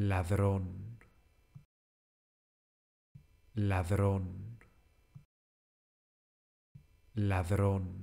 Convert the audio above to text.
ladrón, ladrón, ladrón.